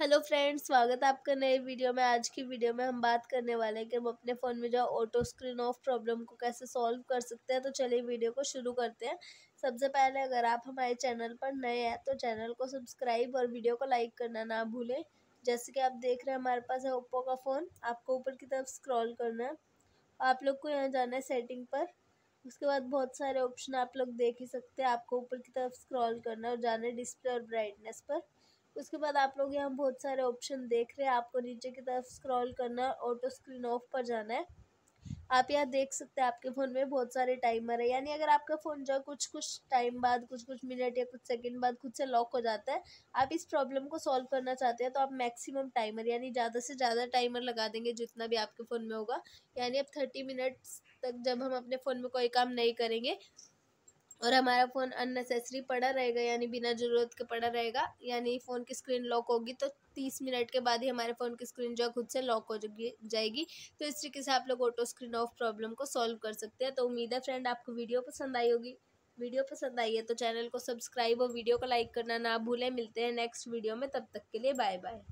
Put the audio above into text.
hello friends स्वागत है आपका नए वीडियो में आज की वीडियो में हम बात करने वाले हैं कि हम अपने फ़ोन में जो ऑटो स्क्रीन ऑफ प्रॉब्लम को कैसे सॉल्व कर सकते हैं तो चलिए वीडियो को शुरू करते हैं सबसे पहले अगर आप हमारे चैनल पर नए हैं तो चैनल को सब्सक्राइब और वीडियो को लाइक करना ना भूलें जैसे कि आप देख रहे हैं हमारे पास है ओप्पो का फ़ोन आपको ऊपर की तरफ स्क्रॉल करना है आप लोग को यहाँ जाना है सेटिंग पर उसके बाद बहुत सारे ऑप्शन आप लोग देख ही सकते हैं आपको ऊपर की तरफ स्क्रॉल करना है और जाना है डिस्प्ले और ब्राइटनेस पर उसके बाद आप लोग यहाँ बहुत सारे ऑप्शन देख रहे हैं आपको नीचे की तरफ स्क्रॉल करना है ऑटो स्क्रीन ऑफ पर जाना है आप यहाँ देख सकते हैं आपके फ़ोन में बहुत सारे टाइमर है यानी अगर आपका फ़ोन जो कुछ कुछ टाइम बाद कुछ कुछ मिनट या कुछ सेकंड बाद खुद से लॉक हो जाता है आप इस प्रॉब्लम को सॉल्व करना चाहते हैं तो आप मैक्सिमम टाइमर यानी ज़्यादा से ज़्यादा टाइमर लगा देंगे जितना भी आपके फ़ोन में होगा यानी अब थर्टी मिनट्स तक जब हम अपने फ़ोन में कोई काम नहीं करेंगे और हमारा फ़ोन अननेसेसरी पड़ा रहेगा यानी बिना ज़रूरत के पड़ा रहेगा यानी फ़ोन की स्क्रीन लॉक होगी तो तीस मिनट के बाद ही हमारे फ़ोन की स्क्रीन जो है खुद से लॉक हो जाएगी तो इस तरीके से आप लोग ऑटो स्क्रीन ऑफ प्रॉब्लम को सॉल्व कर सकते हैं तो उम्मीद है फ्रेंड आपको वीडियो पसंद आई होगी वीडियो पसंद आई है तो चैनल को सब्सक्राइब और वीडियो को लाइक करना ना भूलें मिलते हैं नेक्स्ट वीडियो में तब तक के लिए बाय बाय